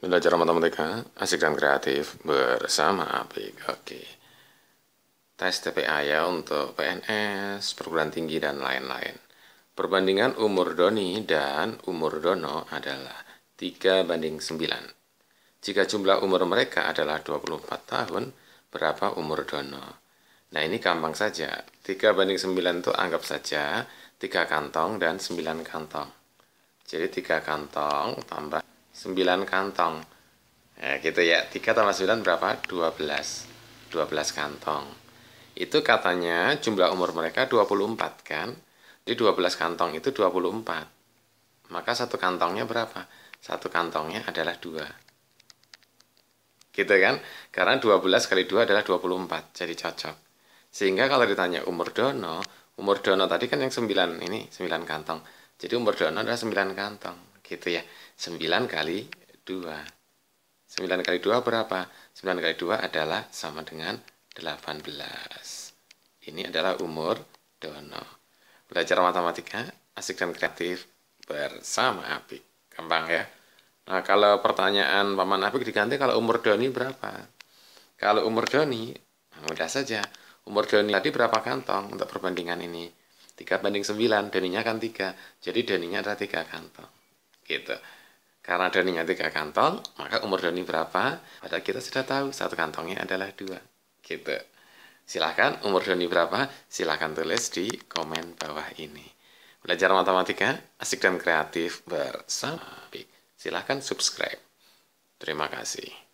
Belajar matematika asik dan kreatif bersama Apik. Oke. Tes TPA ya untuk PNS, perguruan tinggi dan lain-lain. Perbandingan umur Doni dan umur Dono adalah 3 banding 9. Jika jumlah umur mereka adalah 24 tahun, berapa umur Dono? Nah ini gampang saja. 3 banding 9 itu anggap saja 3 kantong dan 9 kantong. Jadi 3 kantong tambah 9 kantong ya, gitu ya 3 tambah 9 berapa? 12 12 kantong itu katanya jumlah umur mereka 24 kan jadi 12 kantong itu 24 maka satu kantongnya berapa? satu kantongnya adalah 2 gitu kan? karena 12 kali 2 adalah 24 jadi cocok sehingga kalau ditanya umur dono umur dono tadi kan yang 9 ini 9 kantong jadi umur dono adalah 9 kantong gitu ya 9 kali 2 9 kali 2 berapa? 9 kali 2 adalah sama dengan 18 ini adalah umur Dono belajar matematika asik dan kreatif bersama Apik gampang ya nah kalau pertanyaan Paman Apik diganti kalau umur Doni berapa? kalau umur Doni nah, mudah saja umur Doni tadi berapa kantong untuk perbandingan ini? 3 banding 9, Doninya kan 3. Jadi Doninya ada 3 kantong gitu karena nanti tiga kantong maka umur doni berapa padahal kita sudah tahu satu kantongnya adalah dua gitu silahkan umur doni berapa silahkan tulis di komen bawah ini belajar matematika asik dan kreatif bersama silahkan subscribe terima kasih